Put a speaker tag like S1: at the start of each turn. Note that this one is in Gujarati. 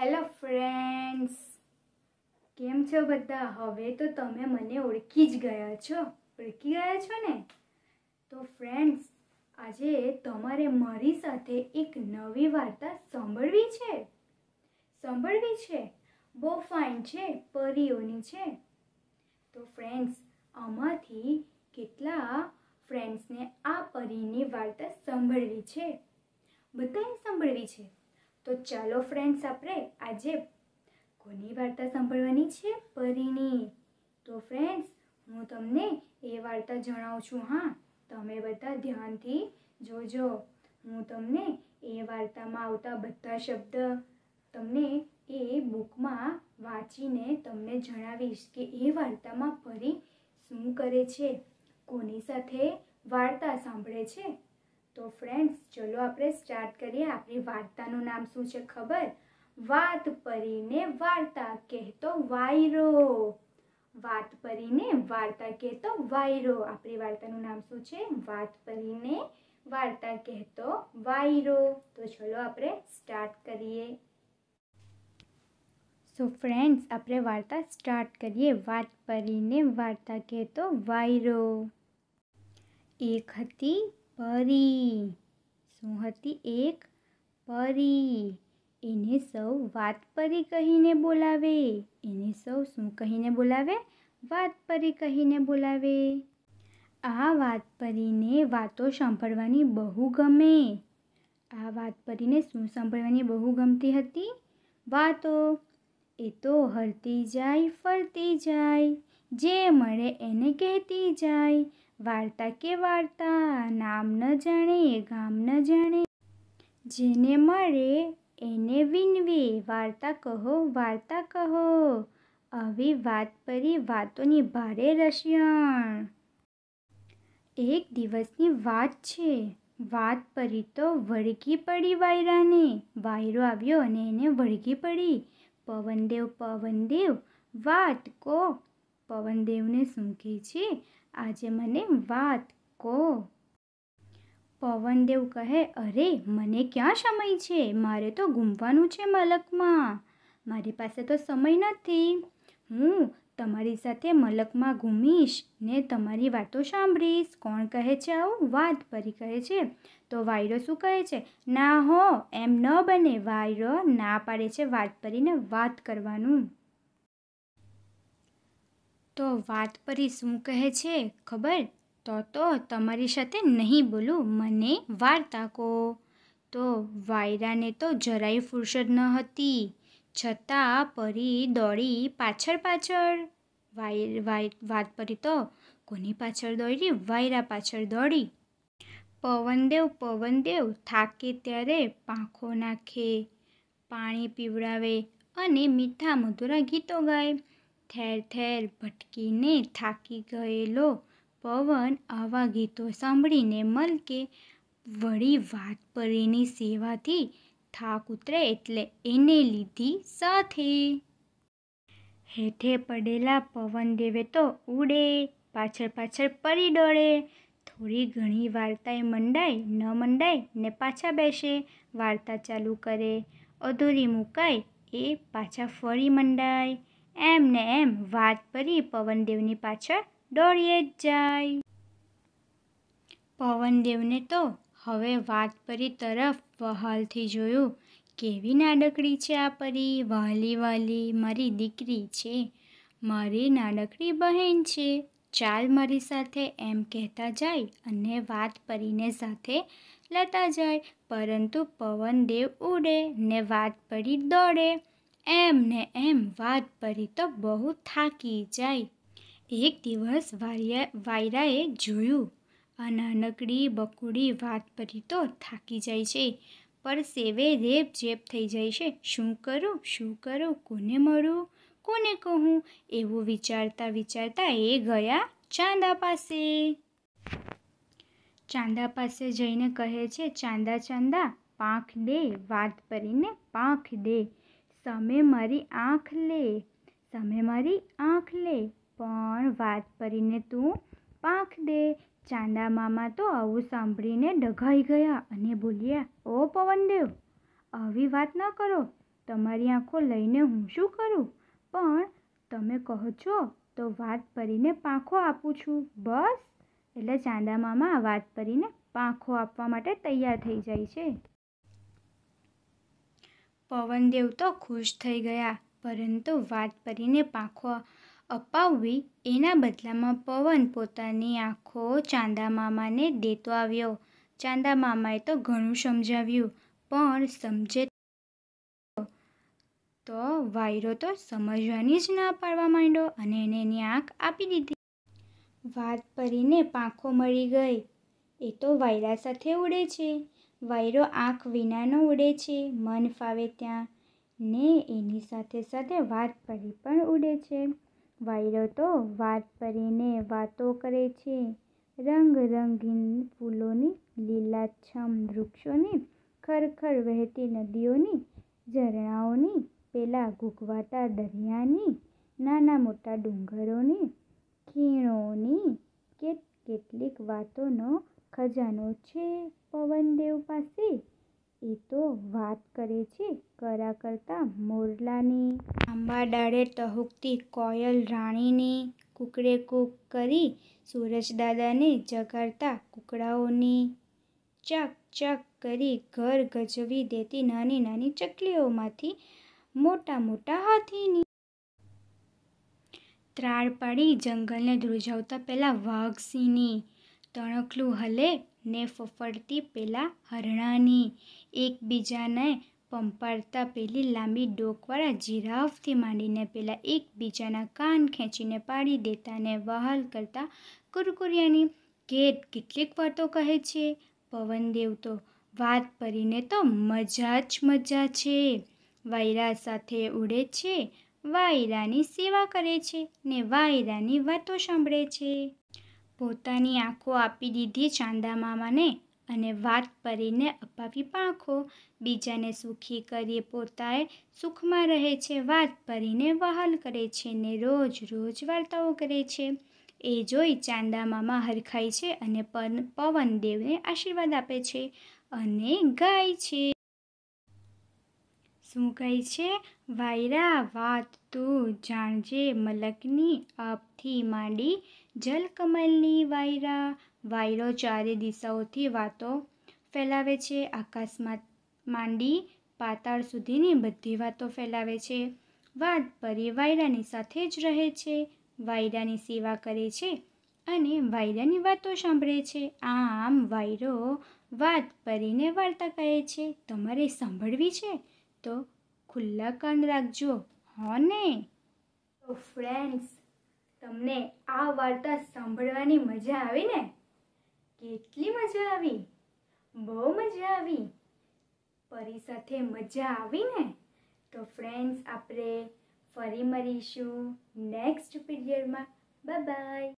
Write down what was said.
S1: હેલો ફ્રેન્ડ્સ કેમ છો બધા હવે તો તમે મને ઓળખી જ ગયા છો ઓળખી ગયા છો ને તો ફ્રેન્ડ્સ આજે તમારે મારી સાથે એક નવી વાર્તા સાંભળવી છે સાંભળવી છે બહુ ફાઇન છે પરીઓની છે તો ફ્રેન્ડ્સ આમાંથી કેટલા ફ્રેન્ડ્સને આ પરીની વાર્તા સાંભળવી છે બધાએ સાંભળવી છે તો ચાલો ફ્રેન્ડ્સ આપણે આજે કોની વાર્તા સાંભળવાની છે પરીની તો ફ્રેન્ડ્સ હું તમને એ વાર્તા જણાવું છું હા તમે બધા ધ્યાનથી જોજો હું તમને એ વાર્તામાં આવતા બધા શબ્દ તમને એ બુકમાં વાંચીને તમને જણાવીશ કે એ વાર્તામાં પરી શું કરે છે કોની સાથે વાર્તા સાંભળે છે તો ફ્રેન્ડ્સ ચલો આપણે સ્ટાર્ટ કરીએ આપણી વાર્તાનું નામ શું છે ખબર વાત પરીને વાર્તા કહેતો વાયરો વાત પરીને વાર્તા કહેતો વાયરો આપણી વાર્તાનું નામ શું છે વાત પરીને વાર્તા કહેતો વાયરો તો ચલો આપણે સ્ટાર્ટ કરીએ સો ફ્રેન્ડ્સ આપણે વાર્તા સ્ટાર્ટ કરીએ વાત પરીને વાર્તા કહેતો વાયરો એક હતી પરી શું હતી એક પરી એને સૌ વાત પરી કહીને બોલાવે એને સૌ શું કહીને બોલાવે વાત પરી કહીને બોલાવે આ વાત પરીને વાતો સાંભળવાની બહુ ગમે આ વાત પરીને શું સાંભળવાની બહુ ગમતી હતી વાતો એ તો હરતી જાય ફરતી જાય જે મળે એને કહેતી જાય વાર્તા કે વાર્તા નામ ન જાણે ગામ ન જાણે જેને મળે એને વિનવી વાર્તા કહો વાર્તા કહો આવી વાત પરી વાતોની ભારે રસિયાણ એક દિવસની વાત છે વાત પરી તો વળગી પડી વાયરાને વાયરો આવ્યો અને એને વળગી પડી પવનદેવ પવનદેવ વાત કો પવનદેવને શું કહે છે આજે મને વાત કહો પવનદેવ કહે અરે મને ક્યાં સમય છે મારે તો ઘૂમવાનું છે મલકમાં મારી પાસે તો સમય નથી હું તમારી સાથે મલકમાં ઘૂમીશ ને તમારી વાતો સાંભળીશ કોણ કહે છે આવું વાત પરી કહે છે તો વાયરો શું કહે છે ના હો એમ ન બને વાયરો ના પાડે છે વાત પરીને વાત કરવાનું તો વાત પરી શું કહે છે ખબર તો તો તમારી સાથે નહીં બોલું મને વાર્તા કહો તો વાયરાને તો જરાય ફુરસદ ન હતી છતાં પરી દોડી પાછળ પાછળ વાયર વાય વાત પરી તો કોની પાછળ દોડી વાયરા પાછળ દોડી પવનદેવ પવનદેવ થાકે ત્યારે પાંખો નાખે પાણી પીવડાવે અને મીઠા મધુરા ગીતો ગાય ઠેર ઠેર ભટકીને થાકી ગયેલો પવન આવા ગીતો સાંભળીને મલકે વળી વાત પર સેવાથી થાક ઉતરે એટલે એને લીધી સાથે હેઠે પડેલા પવન દેવે તો ઉડે પાછળ પાછળ પરી ડોળે થોડી ઘણી વાર્તાએ મંડાય ન મંડાય ને પાછા બેસે વાર્તા ચાલુ કરે અધૂરી મુકાય એ પાછા ફરી મંડાય એમને એમ વાત કરી પવનદેવની પાછળ દોડીએ જ જાય પવનદેવને તો હવે વાત પરી તરફ વહાલથી જોયું કેવી નાડકડી છે આ પરી વહાલી વહાલી મારી દીકરી છે મારી નાડકડી બહેન છે ચાલ મારી સાથે એમ કહેતા જાય અને વાત પરીને સાથે લેતા જાય પરંતુ પવનદેવ ઉડે ને વાત પરી દોડે એમ ને એમ વાત પરી તો બહુ થાકી જાય એક દિવસ વાયરાએ જોયું આ નાનકડી બકુડી વાત પરી તો થાકી જાય છે પર સેવે રેપ જેપ થઈ જાય છે શું કરું શું કરું કોને મળું કોને કહું એવું વિચારતા વિચારતા એ ગયા ચાંદા પાસે ચાંદા પાસે જઈને કહે છે ચાંદા ચાંદા પાંખ દે વાત કરીને પાંખ દે તમે મારી આંખ લે તમે મારી આંખ લે પણ વાત કરીને તું પાંખ દે ચાંદા મામા તો આવું સાંભળીને ડઘાઈ ગયા અને બોલ્યા ઓ પવનદેવ આવી વાત ન કરો તમારી આંખો લઈને હું શું કરું પણ તમે કહો છો તો વાત કરીને પાંખો આપું છું બસ એટલે ચાંદા મામા વાત કરીને પાંખો આપવા માટે તૈયાર થઈ જાય છે પવનદેવ તો ખુશ થઈ ગયા પરંતુ વાત પરીને પાંખો અપાવવી એના બદલામાં પવન પોતાની આંખો ચાંદા મામાને દેતો આવ્યો ચાંદા મામાએ તો ઘણું સમજાવ્યું પણ સમજે તો વાયરો તો સમજવાની જ ના પાડવા માંડ્યો અને એને એની આંખ આપી દીધી વાત પરીને પાંખો મળી ગઈ એ તો વાયરા સાથે ઉડે છે વાયરો આંખ વિનાનો ઉડે છે મન ફાવે ત્યાં ને એની સાથે સાથે વાત પરી પણ ઉડે છે વાયરો તો વાત પરીને વાતો કરે છે રંગ રંગીન ફૂલોની લીલાછમ વૃક્ષોની ખરખર વહેતી નદીઓની ઝરણાઓની પેલા ઘૂઘવાતા દરિયાની નાના મોટા ડુંગરોની ખીણોની કે કેટલીક વાતોનો ખજાનો છે પવનદેવ પાસે એ તો વાત કરે છે કરા કરતાં મોરલાની આંબા ડાળે ટહુકતી કોયલ રાણીની કુકડે કૂક કરી સૂરજદાદાને જગાડતા કુકડાઓની ચક ચક કરી ઘર ગજવી દેતી નાની નાની ચકલીઓમાંથી મોટા મોટા હાથીની ત્રાળ પાડી જંગલને ધ્રુજાવતા પહેલાં વાઘસિંહની તણકલું હલે ને ફફડતી પેલા હરણાની એકબીજાને પંપાડતા પેલી લાંબી ડોકવાળા જીરાફથી માંડીને પેલા એકબીજાના કાન ખેંચીને પાડી દેતા ને વહાલ કરતા કુરકુરિયાની કેટ કેટલીક વાતો કહે છે પવનદેવ તો વાત કરીને તો મજા જ મજા છે વાયરા સાથે ઉડે છે વાયરાની સેવા કરે છે ને વાયરાની વાતો સાંભળે છે પોતાની આંખો આપી દીધી ચાંદા મામાને અને વાત પરીને અપાવી પાંખો બીજાને સુખી કરીએ પોતાએ સુખમાં રહે છે વાત પરીને વહાલ કરે છે ને રોજ રોજ વાર્તાઓ કરે છે એ જોઈ ચાંદા મામા હરખાય છે અને પવન દેવને આશીર્વાદ આપે છે અને ગાય છે શું ગાય છે વાયરા વાત તું જાણજે મલકની અપથી માંડી જલકમલની વાયરા વાયરો ચારે દિશાઓથી વાતો ફેલાવે છે આકાશમાં માંડી પાતાળ સુધીની બધી વાતો ફેલાવે છે વાત પરી વાયરાની સાથે જ રહે છે વાયરાની સેવા કરે છે અને વાયરાની વાતો સાંભળે છે આમ વાયરો વાત પરીને વાર્તા કહે છે તમારે સાંભળવી છે તો ખુલ્લા કાન રાખજો હોને તો ફ્રેન્ડ્સ તમને આ વાર્તા સાંભળવાની મજા આવી ને કેટલી મજા આવી બહુ મજા આવી પરી સાથે મજા આવી ને તો ફ્રેન્ડ્સ આપણે ફરી મળીશું નેક્સ્ટ પીરિયડમાં બાય બાય